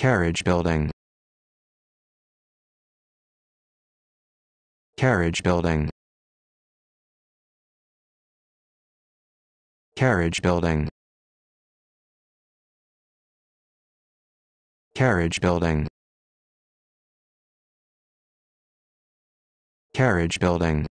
carriage building carriage building carriage building carriage building carriage building